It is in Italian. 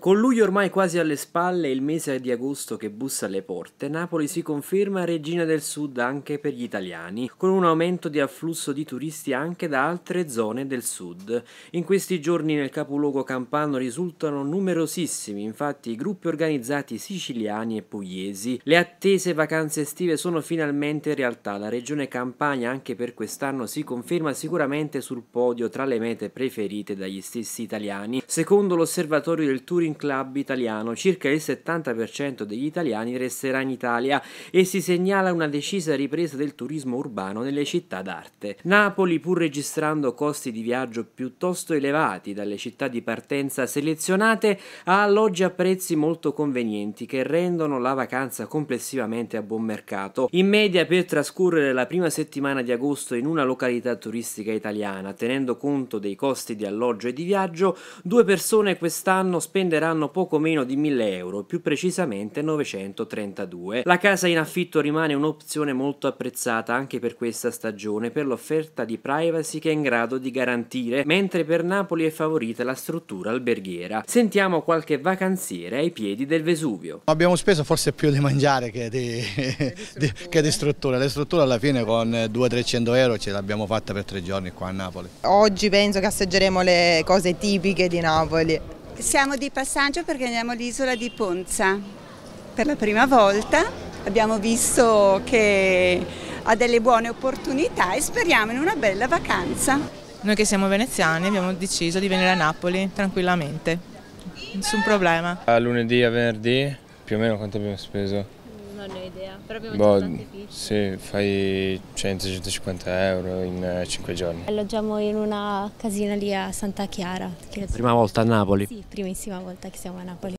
Con lui ormai quasi alle spalle il mese di agosto che bussa alle porte, Napoli si conferma regina del sud anche per gli italiani, con un aumento di afflusso di turisti anche da altre zone del sud. In questi giorni nel capoluogo campano risultano numerosissimi infatti i gruppi organizzati siciliani e pugliesi. Le attese vacanze estive sono finalmente realtà, la regione Campania anche per quest'anno si conferma sicuramente sul podio tra le mete preferite dagli stessi italiani. Secondo l'osservatorio del Turing Rowing Club italiano. Circa il 70% degli italiani resterà in Italia e si segnala una decisa ripresa del turismo urbano nelle città d'arte. Napoli, pur registrando costi di viaggio piuttosto elevati dalle città di partenza selezionate, ha alloggi a prezzi molto convenienti che rendono la vacanza complessivamente a buon mercato. In media per trascorrere la prima settimana di agosto in una località turistica italiana, tenendo conto dei costi di alloggio e di viaggio, due persone quest'anno spenderanno costeranno poco meno di 1000 euro, più precisamente 932. La casa in affitto rimane un'opzione molto apprezzata anche per questa stagione per l'offerta di privacy che è in grado di garantire, mentre per Napoli è favorita la struttura alberghiera. Sentiamo qualche vacanziere ai piedi del Vesuvio. Abbiamo speso forse più di mangiare che di, di, che di struttura. Le strutture alla fine con 200-300 euro ce l'abbiamo fatta per tre giorni qua a Napoli. Oggi penso che assaggeremo le cose tipiche di Napoli. Siamo di passaggio perché andiamo all'isola di Ponza per la prima volta. Abbiamo visto che ha delle buone opportunità e speriamo in una bella vacanza. Noi che siamo veneziani abbiamo deciso di venire a Napoli tranquillamente, nessun problema. A lunedì a venerdì più o meno quanto abbiamo speso? via, però abbiamo boh, tanti picchi. Sì, fai 100-150 euro in 5 eh, giorni. Alloggiamo in una casina lì a Santa Chiara. Prima volta a Napoli? Sì, primissima volta che siamo a Napoli.